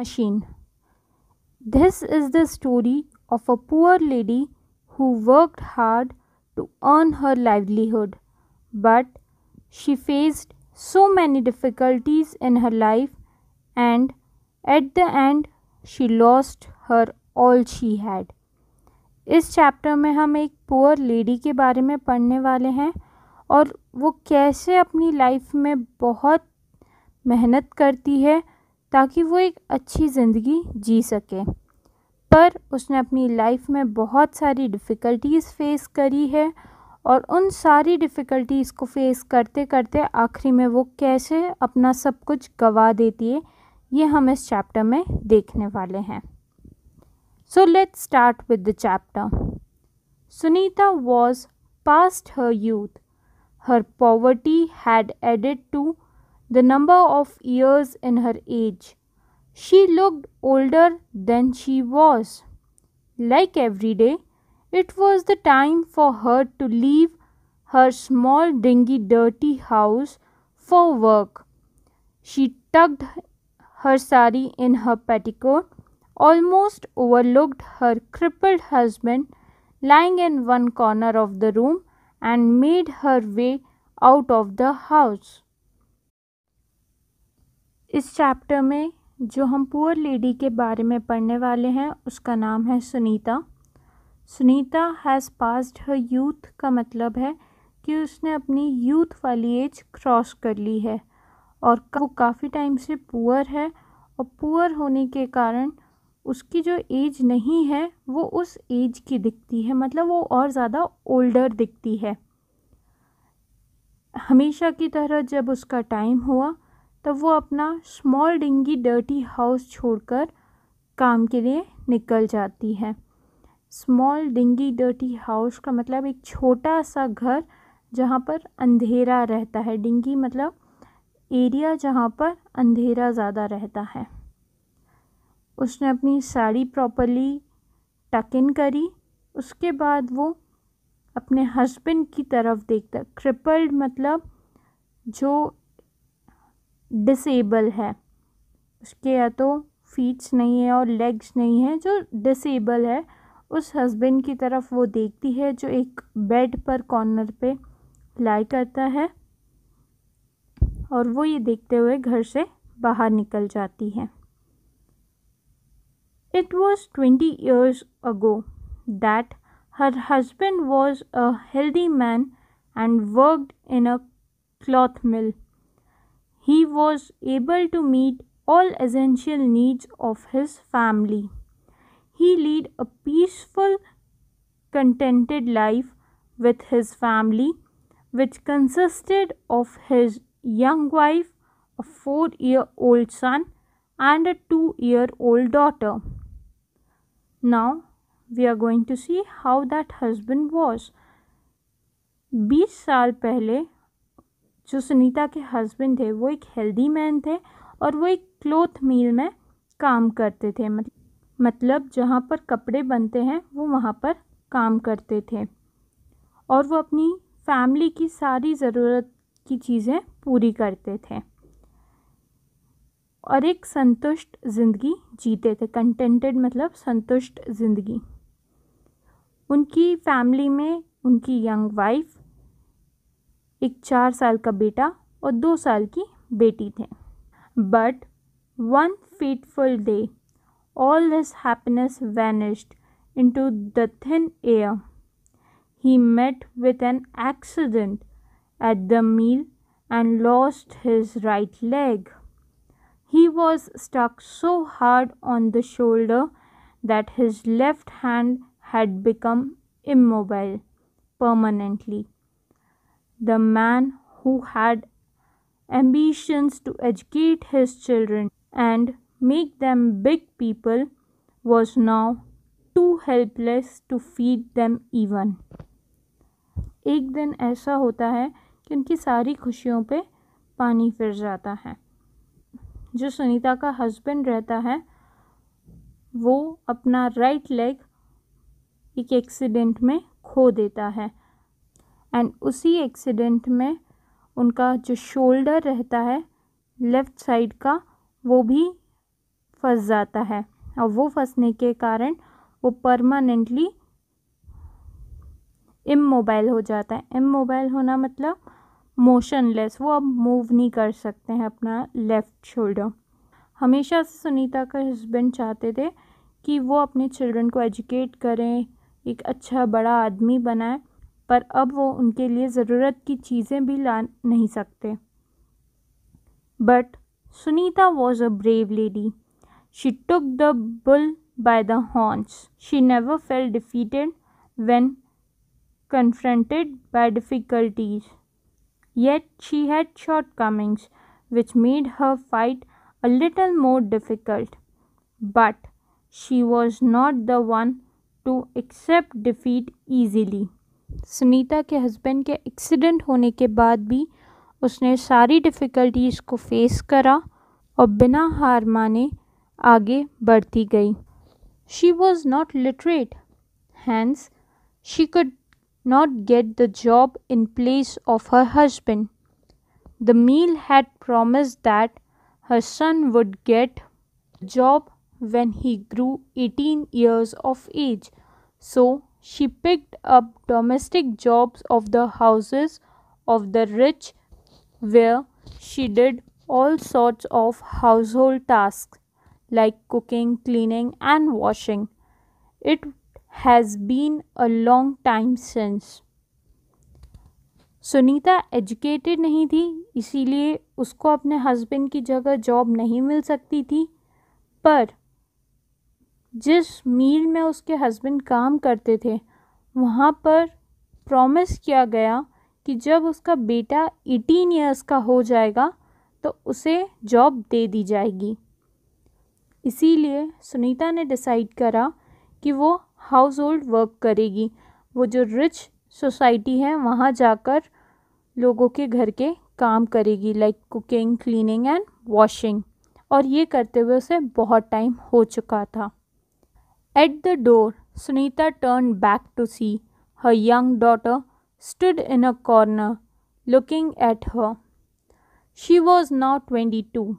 machine. This is the story of a poor lady who worked hard to earn her livelihood, but she faced so many difficulties in her life and at the end she lost her all she had. इस chapter में हम एक poor lady के बारे में पढ़ने वाले हैं और वो कैसे अपनी लाइफ में बहुत मेहनत करती है ताकि वो एक अच्छी ज़िंदगी जी सके पर उसने अपनी लाइफ में बहुत सारी डिफ़िकल्टीज़ फेस करी है और उन सारी डिफ़िकल्टीज़ को फेस करते करते आखिरी में वो कैसे अपना सब कुछ गवा देती है ये हम इस चैप्टर में देखने वाले हैं so let start with the chapter Sunita was past her youth her poverty had added to the number of years in her age. She looked older than she was. Like every day, it was the time for her to leave her small, dingy, dirty house for work. She tucked her sari in her petticoat, almost overlooked her crippled husband lying in one corner of the room, and made her way out of the house. इस chapter में जो हम poor lady के बारे में पढ़ने वाले हैं उसका नाम है Sunita Sunita has passed her youth का मतलब है कि उसने अपनी यूथ वाली एज क्रॉस कर ली है और वो काफ़ी टाइम से पुअर है और पुअर होने के कारण उसकी जो एज नहीं है वो उस एज की दिखती है मतलब वो और ज़्यादा ओल्डर दिखती है हमेशा की तरह जब उसका टाइम हुआ तब वो अपना स्मॉल डिंगी डर्टी हाउस छोड़कर काम के लिए निकल जाती है स्मॉल डिंगी डर्टी हाउस का मतलब एक छोटा सा घर जहाँ पर अंधेरा रहता है डिंगी मतलब एरिया जहाँ पर अंधेरा ज़्यादा रहता है उसने अपनी साड़ी प्रॉपरली टक इन करी उसके बाद वो अपने हस्बैंड की तरफ देखता क्रिपल्ड मतलब जो डिसेबल है उसके या तो फीट्स नहीं है और लेग्स नहीं है जो डिसेबल है उस हस्बैंड की तरफ वो देखती है जो एक बेड पर कॉर्नर पे लाई करता है और वो ये देखते हुए घर से बाहर निकल जाती है it was twenty years ago that her husband was a healthy man and worked in a cloth mill he was able to meet all essential needs of his family. He led a peaceful, contented life with his family, which consisted of his young wife, a four year old son, and a two year old daughter. Now, we are going to see how that husband was. 20 साल पहले जो सुनीता के husband थे वो एक healthy man थे और वो एक क्लोथ मिल में काम करते थे मतलब जहाँ पर कपड़े बनते हैं वो वहाँ पर काम करते थे और वो अपनी फैमिली की सारी ज़रूरत की चीज़ें पूरी करते थे और एक संतुष्ट ज़िंदगी जीते थे कंटेंटेड मतलब संतुष्ट ज़िंदगी उनकी फैमिली में उनकी यंग वाइफ एक चार साल का बेटा और दो साल की बेटी थे but one fateful day all this happiness vanished into the thin air he met with an accident at the mill and lost his right leg he was stuck so hard on the shoulder that his left hand had become immobile permanently the man who had ambitions to educate his children and make them big people was now too helpless to feed them even एक दिन ऐसा होता है कि उनकी सारी खुशियों पे पानी फिर जाता है जो सुनीता का हस्बैंड रहता है वो अपना राइट लेग एक एक्सीडेंट में खो देता है एंड उसी एक्सीडेंट में उनका जो शोल्डर रहता है लेफ़्ट साइड का वो भी फंस जाता है और वो फंसने के कारण वो परमानेंटली इमोबाइल हो जाता है इमोबाइल होना मतलब मोशनलेस वो अब मूव नहीं कर सकते हैं अपना लेफ़्ट शोल्डर हमेशा से सुनीता का हस्बैंड चाहते थे कि वो अपने चिल्ड्रन को एजुकेट करें एक अच्छा बड़ा आदमी बनाए पर अब वो उनके लिए ज़रूरत की चीज़ें भी ला नहीं सकते but Sunita was a brave lady she took the bull by the horns she never felt defeated when confronted by difficulties yet she had shortcomings which made her fight a little more difficult but she was not the one to accept defeat easily Sunita के husband के accident होने के बाद भी उसने सारी difficulties को face करा और बिना हार माने आगे बढ़ती गई she was not literate hence she could not get the job in place of her husband the mill had promised that her son would get job when he grew eighteen years of age so She picked up domestic jobs of the houses of the rich, where she did all sorts of household tasks like cooking, cleaning, and washing. It has been a long time since. Sunita educated नहीं थी इसीलिए उसको अपने husband की जगह job नहीं मिल सकती थी पर जिस मील में उसके हस्बैंड काम करते थे वहाँ पर प्रॉमिस किया गया कि जब उसका बेटा एटीन ईयर्स का हो जाएगा तो उसे जॉब दे दी जाएगी इसीलिए सुनीता ने डिसाइड करा कि वो हाउस होल्ड वर्क करेगी वो जो रिच सोसाइटी है वहाँ जाकर लोगों के घर के काम करेगी like cooking cleaning and washing और ये करते हुए उसे बहुत टाइम हो चुका था At the door, Sunita turned back to see her young daughter stood in a corner looking at her. She was now 22.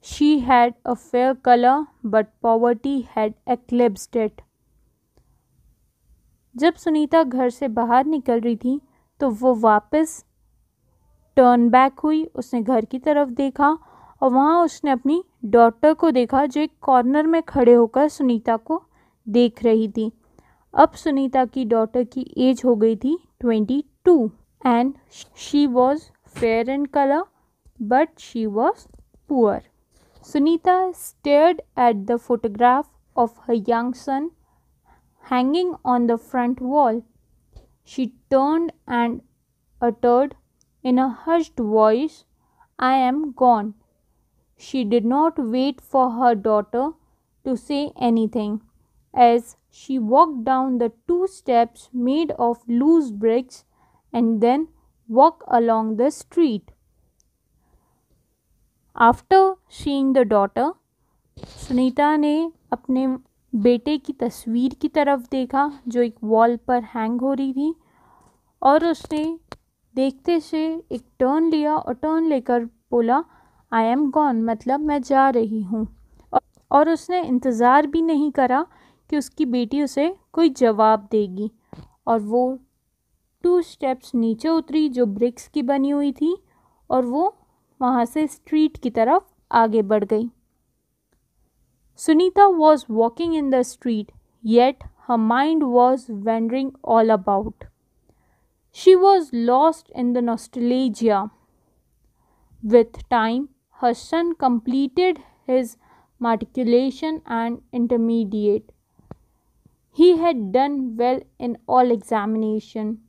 She had a fair color, but poverty had eclipsed it. जब सुनीता घर से बाहर निकल रही थी तो वो वापस टर्न बैक हुई उसने घर की तरफ देखा और वहाँ उसने अपनी डॉटर को देखा जो एक कॉर्नर में खड़े होकर सुनीता को देख रही थी अब सुनीता की डॉटर की एज हो गई थी twenty two and she was fair and colour but she was poor Sunita stared at the photograph of her young son hanging on the front wall she turn and uttered in a heard voice I am gone she did not wait for her daughter to say anything. As she walked down the two steps made of loose bricks and then walked along the street. after seeing the daughter sunita ne apne बेटे की तस्वीर की तरफ देखा जो एक wall पर hang हो रही थी और उसने देखते से एक टर्न लिया और टर्न लेकर बोला आई एम गॉन मतलब मैं जा रही हूँ और उसने इंतज़ार भी नहीं करा कि उसकी बेटी उसे कोई जवाब देगी और वो टू स्टेप्स नीचे उतरी जो ब्रिक्स की बनी हुई थी और वो वहाँ से स्ट्रीट की तरफ आगे बढ़ गई Sunita was walking in the street yet her mind was wandering all about she was lost in the nostalgia. With time Her son completed his matriculation and intermediate. He had done well in all examination.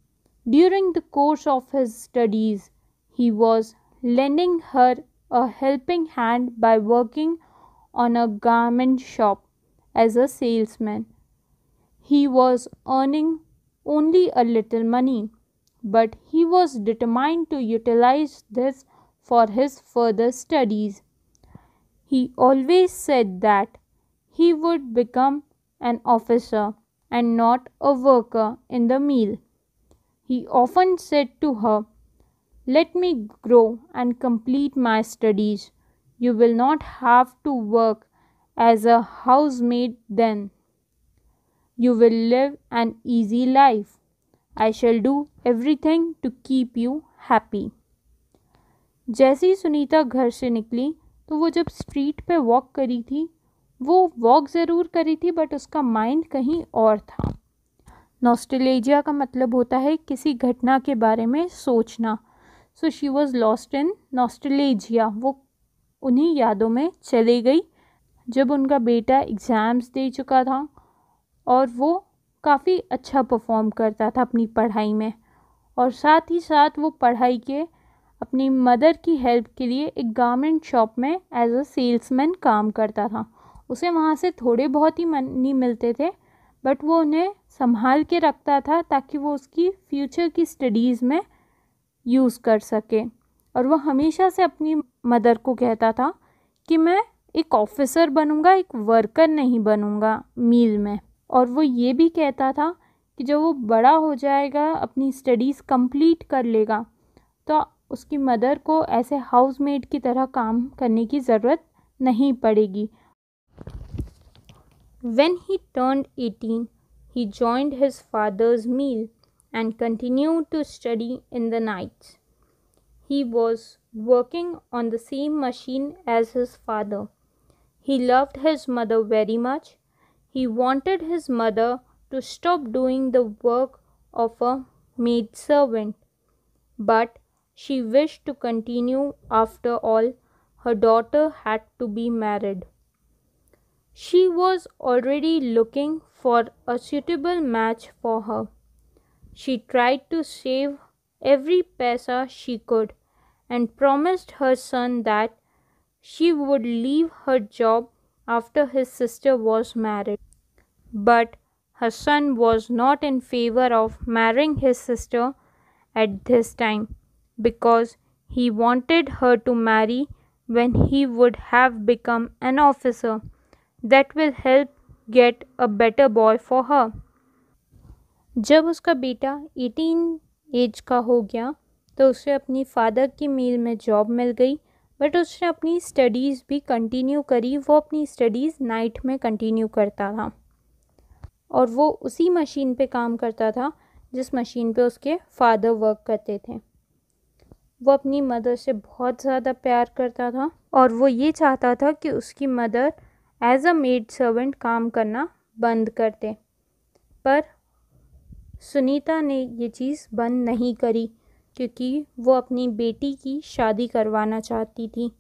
During the course of his studies, he was lending her a helping hand by working on a garment shop as a salesman. He was earning only a little money, but he was determined to utilize this for his further studies. He always said that he would become an officer and not a worker in the mill. He often said to her, Let me grow and complete my studies. You will not have to work as a housemaid then. You will live an easy life. I shall do everything to keep you happy. जैसे ही सुनीता घर से निकली तो वो जब street पे walk करी थी वो वॉक ज़रूर करी थी बट उसका माइंड कहीं और था नॉस्टलेजिया का मतलब होता है किसी घटना के बारे में सोचना so she was lost in nostalgia वो उन्हीं यादों में चली गई जब उनका बेटा एग्ज़ाम्स दे चुका था और वो काफ़ी अच्छा परफॉर्म करता था अपनी पढ़ाई में और साथ ही साथ वो पढ़ाई के अपनी मदर की हेल्प के लिए एक गारमेंट शॉप में एज अ सेल्समैन काम करता था उसे वहाँ से थोड़े बहुत ही मनी मिलते थे बट वो उन्हें संभाल के रखता था ताकि वो उसकी फ्यूचर की स्टडीज़ में यूज़ कर सके और वह हमेशा से अपनी मदर को कहता था कि मैं एक ऑफिसर बनूँगा एक वर्कर नहीं बनूँगा मील में और वो ये भी कहता था कि जब वो बड़ा हो जाएगा अपनी स्टडीज़ कंप्लीट कर लेगा उसकी मदर को ऐसे हाउस हाउसमेड की तरह काम करने की ज़रूरत नहीं पड़ेगी when he turn eighteen he joined his father's mill and continue to study in the night he was working on the same machine as his father he loved his mother very much he wanted his mother to stop doing the work of a maid servant but she wished to continue after all her daughter had to be married. She was already looking for a suitable match for her. She tried to save every peso she could and promised her son that she would leave her job after his sister was married. But her son was not in favor of marrying his sister at this time because he wanted her to marry when he would have become an officer. That will help get a better boy for her. जब उसका बेटा 18 as का हो गया तो उसे अपनी father की मील में जॉब मिल गई बट उसने अपनी स्टडीज़ भी कंटिन्यू करी वो अपनी स्टडीज़ नाइट में कंटिन्यू करता था और वो उसी मशीन पे काम करता था जिस मशीन पे उसके फादर वर्क करते थे वो अपनी मदर से बहुत ज़्यादा प्यार करता था और वो ये चाहता था कि उसकी mother as a maid servant काम करना बंद कर दे पर सुनीता ने ये चीज़ बंद नहीं करी क्योंकि वो अपनी बेटी की शादी करवाना चाहती थी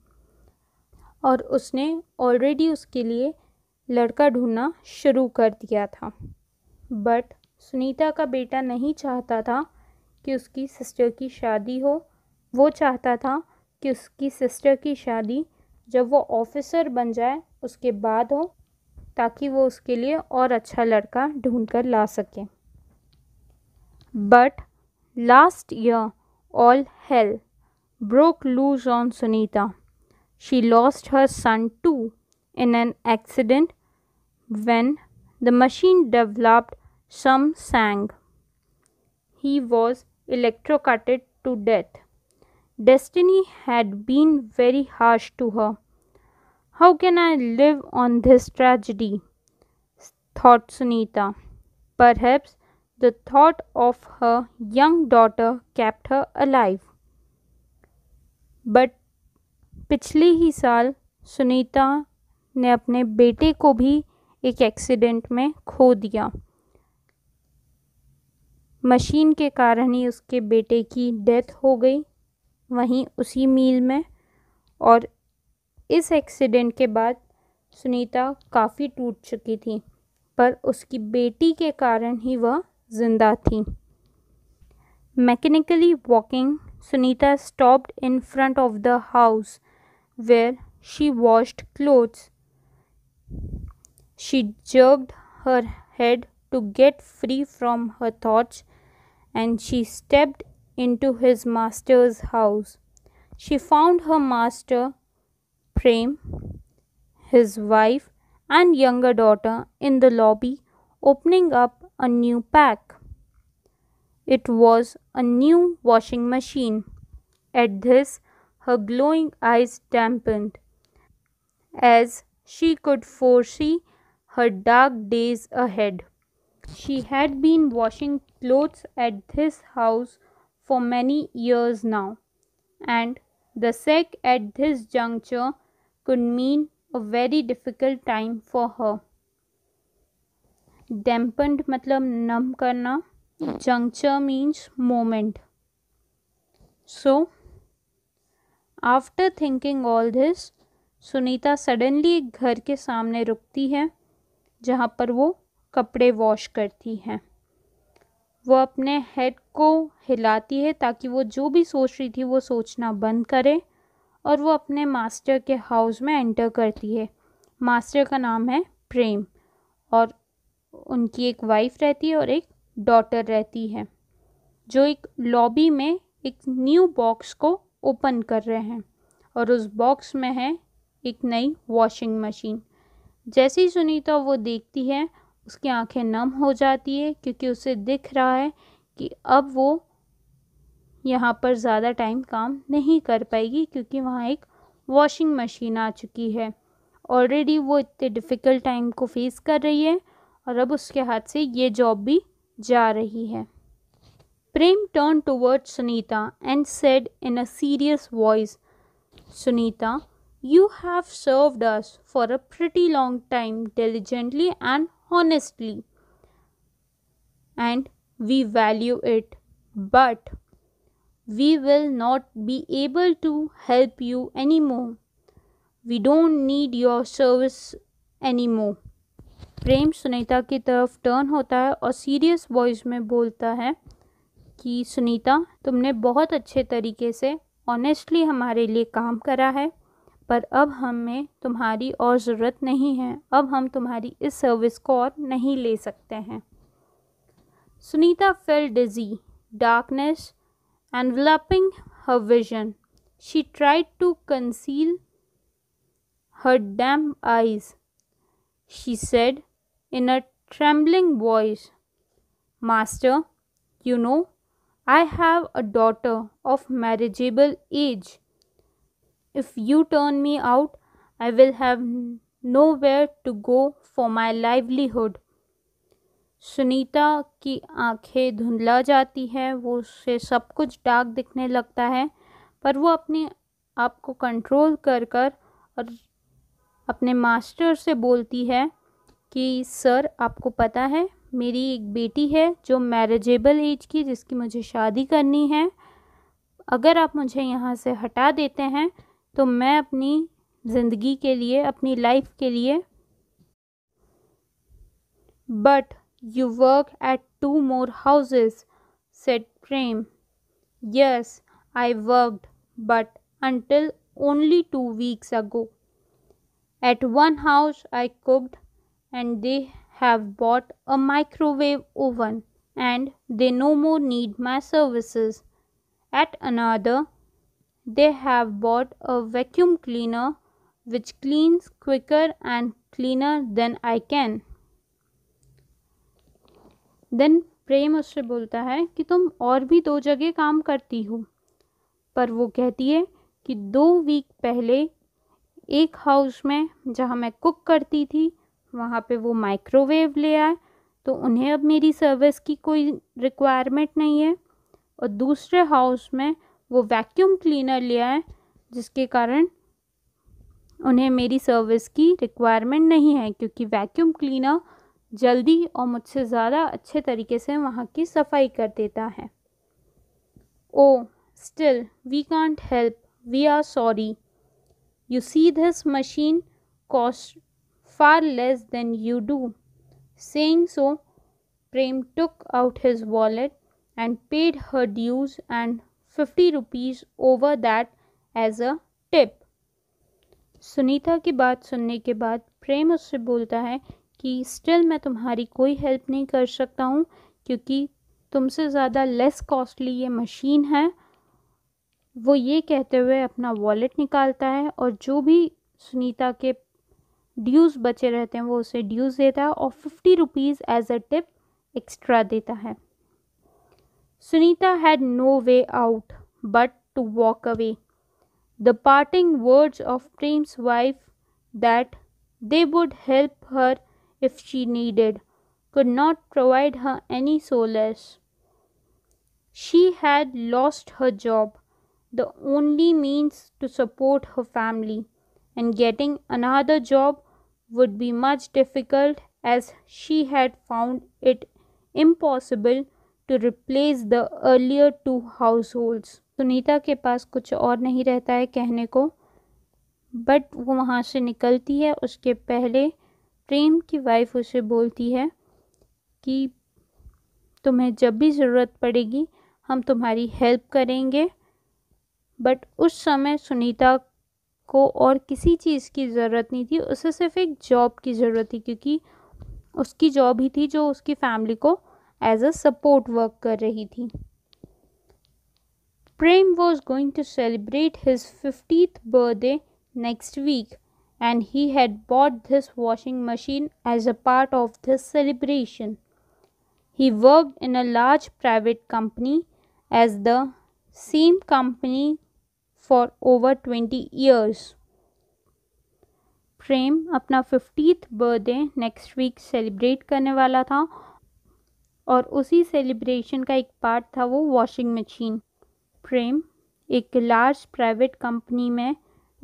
और उसने ऑलरेडी उसके लिए लड़का ढूंढना शुरू कर दिया था बट सुनीता का बेटा नहीं चाहता था कि उसकी सिस्टर की शादी हो वो चाहता था कि उसकी सिस्टर की शादी जब वो ऑफिसर बन जाए उसके बाद हो ताकि वो उसके लिए और अच्छा लड़का ढूंढ कर ला सके but last year all hell broke loose on Sunita she lost her son too in an accident when the machine developed some snag he was electrocuted to death Destiny had been very harsh to her. How can I live on this tragedy? thought Sunita. Perhaps the thought of her young daughter kept her alive. But पिछले ही साल सुनीता ने अपने बेटे को भी एक accident में खो दिया मशीन के कारण ही उसके बेटे की डेथ हो गई वहीं उसी मील में और इस एक्सीडेंट के बाद सुनीता काफ़ी टूट चुकी थी पर उसकी बेटी के कारण ही वह जिंदा थी mechanically walking Sunita stopped in front of the house where she washed clothes she jerked her head to get free from her thoughts and she stepped into his master's house. She found her master, Prem, his wife, and younger daughter in the lobby opening up a new pack. It was a new washing machine. At this, her glowing eyes dampened, as she could foresee her dark days ahead. She had been washing clothes at this house for many years now, and the sack at this juncture could mean a very difficult time for her. Dampened matlab numb karna juncture means moment. So, after thinking all this, sunita suddenly ghar ke samne rukti hai jahan par wo kapde wash karti hai वो अपने head को हिलाती है ताकि वो जो भी सोच रही थी वो सोचना बंद करे और वो अपने मास्टर के हाउस में एंटर करती है मास्टर का नाम है प्रेम और उनकी एक वाइफ रहती है और एक डॉटर रहती है जो एक लॉबी में एक न्यू बॉक्स को ओपन कर रहे हैं और उस बॉक्स में है एक नई वॉशिंग मशीन जैसे ही सुनीता वो देखती है उसकी आंखें नम हो जाती है क्योंकि उसे दिख रहा है कि अब वो यहाँ पर ज़्यादा टाइम काम नहीं कर पाएगी क्योंकि वहाँ एक वॉशिंग मशीन आ चुकी है ऑलरेडी वो इतने डिफ़िकल्ट टाइम को फेस कर रही है और अब उसके हाथ से ये जॉब भी जा रही है Prem turn toward Sunita and said in a serious voice Sunita you have served us for a pretty long time diligently and honestly and we value it but we will not be able to help you anymore we don't need your service anymore Prem Sunita की तरफ turn होता है और serious voice में बोलता है कि सुनीता तुमने बहुत अच्छे तरीके से ऑनेस्टली हमारे लिए काम करा है पर अब हमें तुम्हारी और ज़रूरत नहीं है अब हम तुम्हारी इस सर्विस को और नहीं ले सकते हैं Sunita felt dizzy darkness enveloping her vision she tried to conceal her damp eyes she said in a trembling voice master you know I have a daughter of marriageable age if you turn me out, I will have nowhere to go for my livelihood. Sunita की आंखें धुंधला जाती हैं वो उसे सब कुछ dark दिखने लगता है पर वो अपने आप को कंट्रोल कर कर और अपने मास्टर से बोलती है कि सर आपको पता है मेरी एक बेटी है जो मैरिजेबल एज की जिसकी मुझे शादी करनी है अगर आप मुझे यहाँ से हटा देते हैं तो मैं अपनी ज़िंदगी के लिए अपनी लाइफ के लिए but you work at two more houses said Prem yes I worked but until only two weeks ago at one house I cooked and they have bought a microwave oven and they no more need my services at another they have bought a vacuum cleaner which cleans quicker and cleaner than I can. Then Prem उससे बोलता है कि तुम और भी दो जगह काम करती हो पर वो कहती है कि दो वीक पहले एक हाउस में जहाँ मैं कुक करती थी वहाँ पे वो माइक्रोवेव ले आए तो उन्हें अब मेरी सर्विस की कोई रिक्वायरमेंट नहीं है और दूसरे हाउस में वो वैक्यूम क्लीनर लिया है जिसके कारण उन्हें मेरी सर्विस की रिक्वायरमेंट नहीं है क्योंकि वैक्यूम क्लीनर जल्दी और मुझसे ज़्यादा अच्छे तरीके से वहाँ की सफाई कर देता है oh still we can't help we are sorry you see this machine cost far less than you do सेंग so Prem took out his wallet and paid her dues and fifty rupees over that as a tip Sunita की बात सुनने के बाद प्रेम उससे बोलता है कि स्टिल मैं तुम्हारी कोई हेल्प नहीं कर सकता हूँ क्योंकि तुमसे ज़्यादा लेस कॉस्टली ये मशीन है वो ये कहते हुए अपना वॉलेट निकालता है और जो भी सुनीता के ड्यूज़ बचे रहते हैं वो उसे ड्यूज़ देता है और fifty rupees as a tip extra देता है Sunita had no way out but to walk away. The parting words of Prem's wife that they would help her if she needed could not provide her any solace. She had lost her job, the only means to support her family, and getting another job would be much difficult as she had found it impossible to replace the earlier two households Sunita के पास कुछ और नहीं रहता है कहने को but वो वहाँ से निकलती है उसके पहले प्रेम की वाइफ उसे बोलती है कि तुम्हें जब भी ज़रूरत पड़ेगी हम तुम्हारी हेल्प करेंगे बट उस समय सुनीता को और किसी चीज़ की ज़रूरत नहीं थी उसे सिर्फ एक जॉब की ज़रूरत थी क्योंकि उसकी जॉब ही थी जो उसकी फैमिली को एज अ सपोर्ट वर्क कर रही थी Prem was going to celebrate his fiftieth birthday next week and he had bought this washing machine as a part of this celebration. He worked in a large private company as the same company for over 20 years. Prem अपना fiftieth birthday next week celebrate करने वाला था और उसी celebration का एक part था वो वॉशिंग मशीन प्रेम एक लार्ज प्राइवेट कंपनी में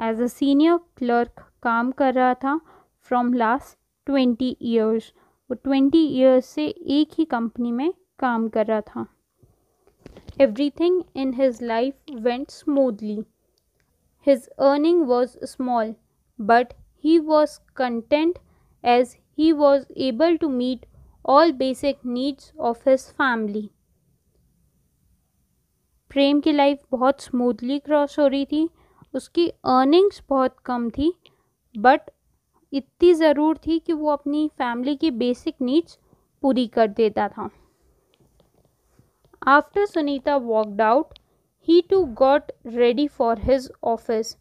एज अ सीनियर क्लर्क काम कर रहा था फ्रॉम लास्ट ट्वेंटी ईयर्स वो ट्वेंटी ईयर्स से एक ही कंपनी में काम कर रहा था everything in his life went smoothly his earning was small but he was content as he was able to meet all basic needs of his family Prem की लाइफ बहुत स्मूथली क्रॉस हो रही थी उसकी अर्निंग्स बहुत कम थी बट इतनी ज़रूर थी कि वो अपनी फैमिली की बेसिक नीड्स पूरी कर देता था after Sunita walked out he too got ready for his office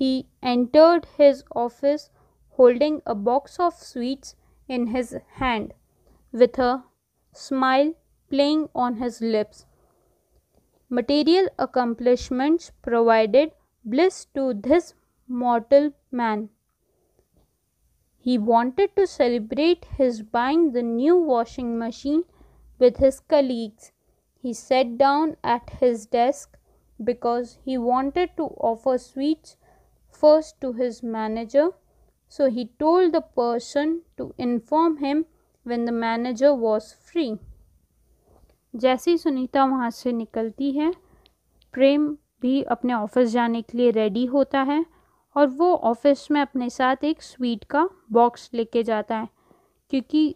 he entered his office holding a box of sweets in his hand with a smile playing on his lips. Material accomplishments provided bliss to this mortal man. He wanted to celebrate his buying the new washing machine with his colleagues. He sat down at his desk because he wanted to offer sweets first to his manager. So he told the person to inform him when the manager was free. जैसी सुनीता वहाँ से निकलती है प्रेम भी अपने office जाने के लिए रेडी होता है और वो ऑफिस में अपने साथ एक स्वीट का बॉक्स लेके जाता है क्योंकि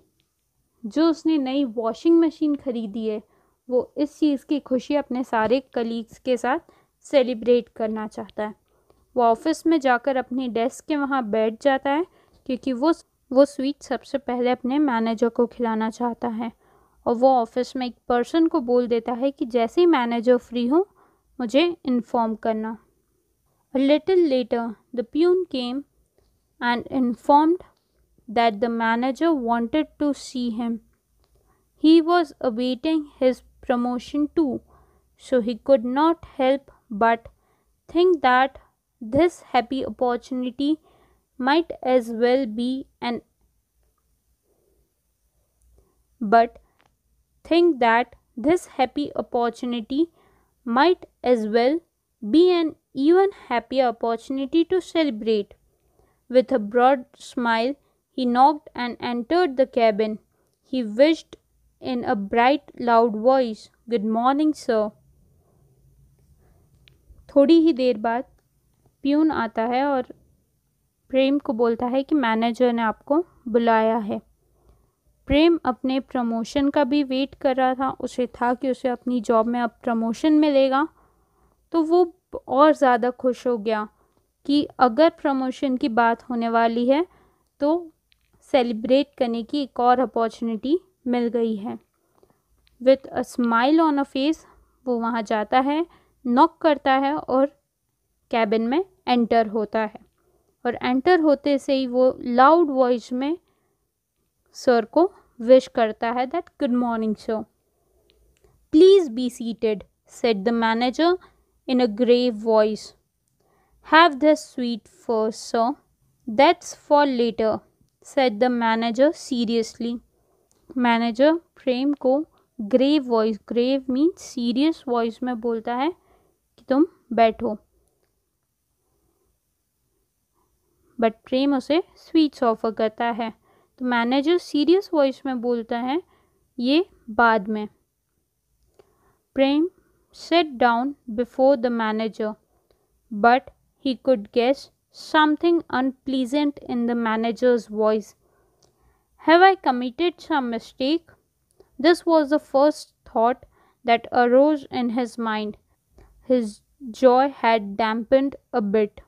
जो उसने नई वॉशिंग मशीन ख़रीदी है वो इस चीज़ की खुशी अपने सारे कलीग्स के साथ सेलिब्रेट करना चाहता है वो ऑफिस में जाकर अपनी डेस्क के वहाँ बैठ जाता है क्योंकि वो वो स्वीट सबसे पहले अपने मैनेजर को खिलाना चाहता है और वो ऑफिस में एक पर्सन को बोल देता है कि जैसे ही मैनेजर फ्री हो मुझे इन्फॉर्म करना little later the peon came and informed that the manager wanted to see him he was awaiting his promotion too so he could not help but think that this happy opportunity might as well be an but think that this happy opportunity might as well be an even happier opportunity to celebrate. With a broad smile, he knocked and entered the cabin. He wished in a bright, loud voice, Good morning, sir. थोड़ी ही देर बाद peon आता है और प्रेम को बोलता है कि manager ने आपको बुलाया है प्रेम अपने प्रमोशन का भी वेट कर रहा था उसे था कि उसे अपनी जॉब में अब प्रमोशन मिलेगा तो वो और ज़्यादा खुश हो गया कि अगर प्रमोशन की बात होने वाली है तो सेलिब्रेट करने की एक और अपॉर्चुनिटी मिल गई है with a smile on a face वो वहाँ जाता है नॉक करता है और कैबिन में एंटर होता है और एंटर होते से ही वो लाउड वॉइस में सर को विश करता है that good morning sir please be seated said the manager in a grave voice have the sweet first sir that's for later said the manager seriously manager Prem को grave voice grave means serious voice में बोलता है कि तुम बैठो but प्रेम उसे sweets offer करता है तो मैनेजर सीरियस वॉइस में बोलता है ये बाद में Prem sat down before the manager but he could guess something unpleasant in the manager's voice have I committed some mistake this was the first thought that arose in his mind his joy had dampened a bit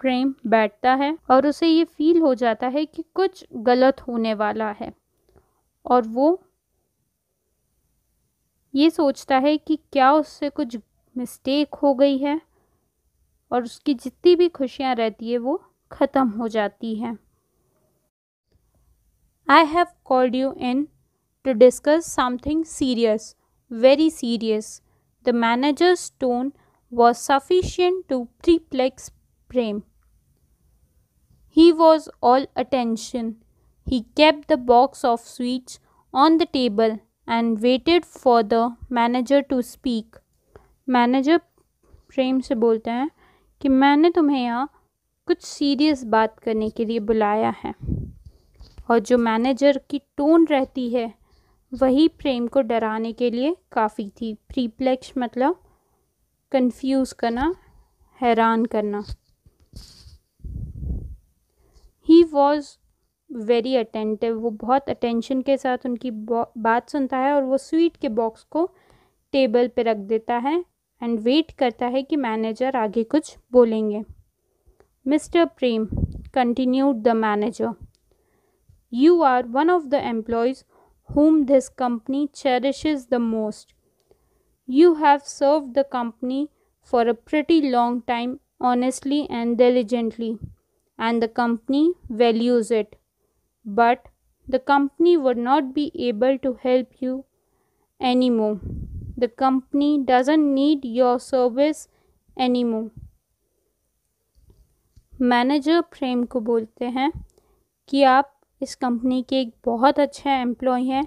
Prem बैठता है और उसे ये feel हो जाता है कि कुछ गलत होने वाला है और वो ये सोचता है कि क्या उससे कुछ मिस्टेक हो गई है और उसकी जितनी भी खुशियाँ रहती है वो ख़त्म हो जाती हैं I have called you in to discuss something serious very serious the manager's tone was sufficient to perplex Prem he was all attention he kept the box of sweets on the table and waited for the manager to speak manager Prem से बोलते हैं कि मैंने तुम्हें यहाँ कुछ serious बात करने के लिए बुलाया है और जो मैनेजर की टोन रहती है वही प्रेम को डराने के लिए काफ़ी थी प्रीप्लेक्स मतलब कंफ्यूज करना हैरान करना ही वॉज़ वेरी अटेंटिव वो बहुत अटेंशन के साथ उनकी बात सुनता है और वो स्वीट के बॉक्स को टेबल पे रख देता है एंड वेट करता है कि मैनेजर आगे कुछ बोलेंगे mister Prem continued the manager you are one of the employees whom this company cherish the most you have serve the company for a pretty long time honestly and diligently and the company values it. But the company would not be able to help you anymore. The company doesn't need your service anymore. Manager Prem को बोलते हैं कि आप इस company के एक बहुत अच्छे एम्प्लॉय हैं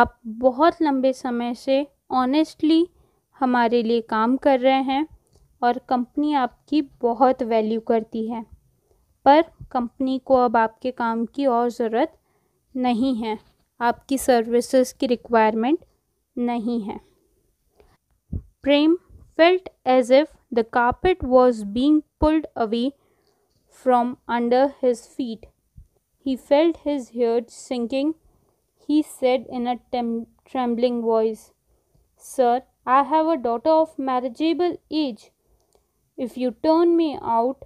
आप बहुत लंबे समय से ऑनेस्टली हमारे लिए काम कर रहे हैं और कंपनी आपकी बहुत वैल्यू करती है पर कंपनी को अब आपके काम की और ज़रूरत नहीं है आपकी सर्विसेज की रिक्वायरमेंट नहीं है Prem felt as if the carpet was being pulled away from under his feet he felt his heart sinking he said in a trembling voice sir I have a daughter of marriageable age if you turn me out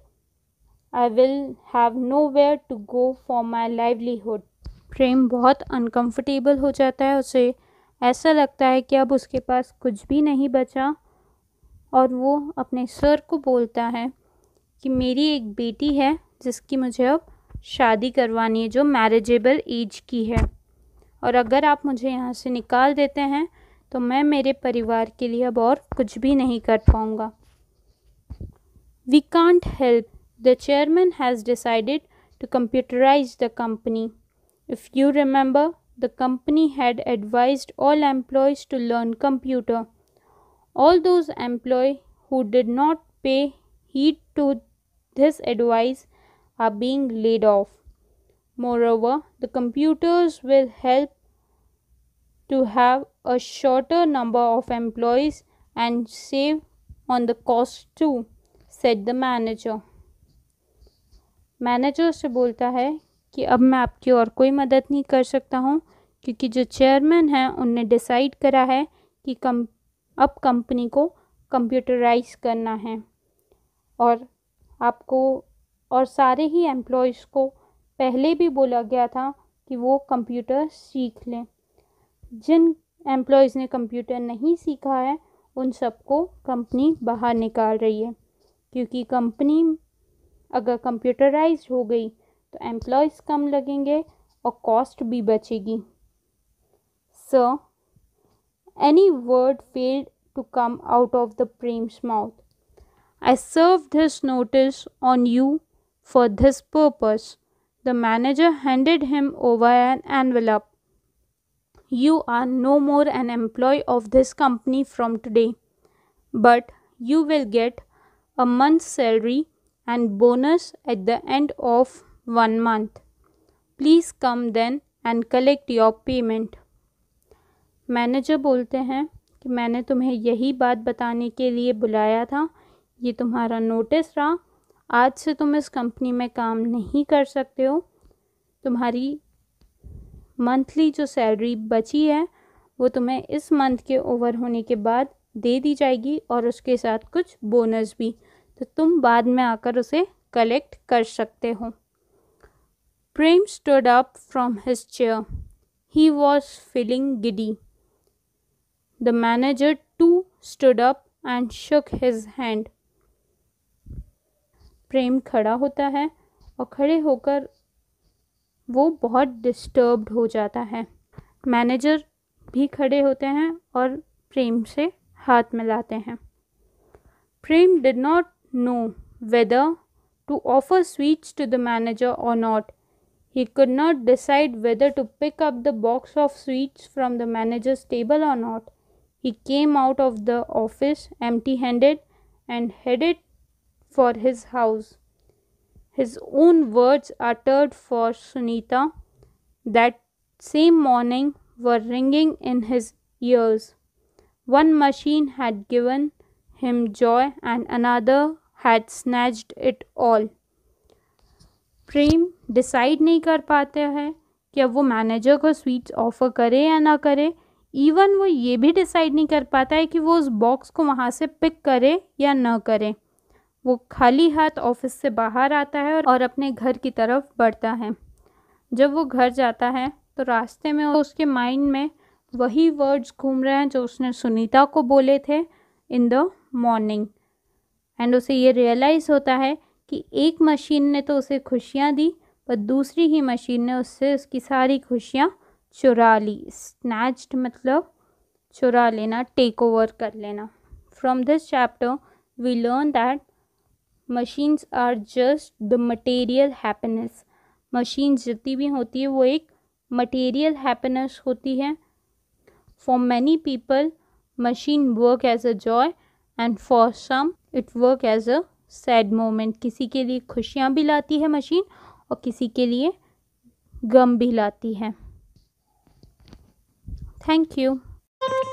I will have nowhere to go for my livelihood Prem बहुत uncomfortable हो जाता है उसे ऐसा लगता है कि अब उसके पास कुछ भी नहीं बचा और वो अपने सर को बोलता है कि मेरी एक बेटी है जिसकी मुझे अब शादी करवानी है जो मैरिजेबल एज की है और अगर आप मुझे यहाँ से निकाल देते हैं तो मैं मेरे परिवार के लिए अब और कुछ भी नहीं कर पाऊँगा we can't help The chairman has decided to computerize the company. If you remember, the company had advised all employees to learn computer. All those employees who did not pay heed to this advice are being laid off. Moreover, the computers will help to have a shorter number of employees and save on the cost too, said the manager. Manager से बोलता है कि अब मैं आपकी और कोई मदद नहीं कर सकता हूँ क्योंकि जो चेयरमैन हैं उनने डिसाइड करा है कि कम अब कंपनी को कंप्यूटराइज करना है और आपको और सारे ही एम्प्लॉयज़ को पहले भी बोला गया था कि वो कंप्यूटर सीख लें जिन एम्प्लॉयज़ ने कंप्यूटर नहीं सीखा है उन सबको कंपनी बाहर निकाल रही है क्योंकि कंपनी अगर कंप्यूटराइज हो गई तो एम्प्लॉयज़ कम लगेंगे और कॉस्ट भी बचेगी sir any word failed to come out of the Prem's mouth I serve this notice on you for this purpose the manager handed him over an envelope you are no more an employee of this company from today but you will get a month salary and bonus at the end of one month. Please come then and collect your payment manager बोलते हैं कि मैंने तुम्हें यही बात बताने के लिए बुलाया था ये तुम्हारा नोटिस रहा आज से तुम इस कंपनी में काम नहीं कर सकते हो तुम्हारी मंथली जो सैलरी बची है वो तुम्हें इस मंथ के ओवर होने के बाद दे दी जाएगी और उसके साथ कुछ बोनस भी तो तुम बाद में आकर उसे कलेक्ट कर सकते हो Prem stood up from his chair he was feeling giddy the manager too stood up and shook his hand Prem खड़ा होता है और खड़े होकर वो बहुत डिस्टर्ब्ड हो जाता है मैनेजर भी खड़े होते हैं और प्रेम से हाथ मिलाते हैं Prem did not know whether to offer sweets to the manager or not. He could not decide whether to pick up the box of sweets from the manager's table or not. He came out of the office empty handed and headed for his house. His own words uttered for Sunita that same morning were ringing in his ears. One machine had given him joy and another had snatched it all Prem decide नहीं कर पाते हैं कि अब वो manager को sweets offer करे या ना करे इवन वो ये भी डिसाइड नहीं कर पाता है कि वो उस बॉक्स को वहाँ से पिक करे या ना करे वो खाली हाथ ऑफिस से बाहर आता है और अपने घर की तरफ बढ़ता है जब वो घर जाता है तो रास्ते में उसके माइंड में वही वर्ड्स घूम रहे हैं जो उसने सुनीता को बोले थे इन द मॉर्निंग एंड उसे ये रियलाइज़ होता है कि एक मशीन ने तो उसे खुशियाँ दी पर दूसरी ही मशीन ने उससे उसकी सारी खुशियाँ चुरा ली स्नैच्ड मतलब चुरा लेना टेक ओवर कर लेना from this chapter we learn that machines are just the material happiness machine जितनी भी होती है वो एक मटेरियल हैप्पीनेस होती है for many people machine work as a joy and for some it work as a sad moment किसी के लिए खुशियाँ भी लाती है मशीन और किसी के लिए गम भी लाती है थैंक यू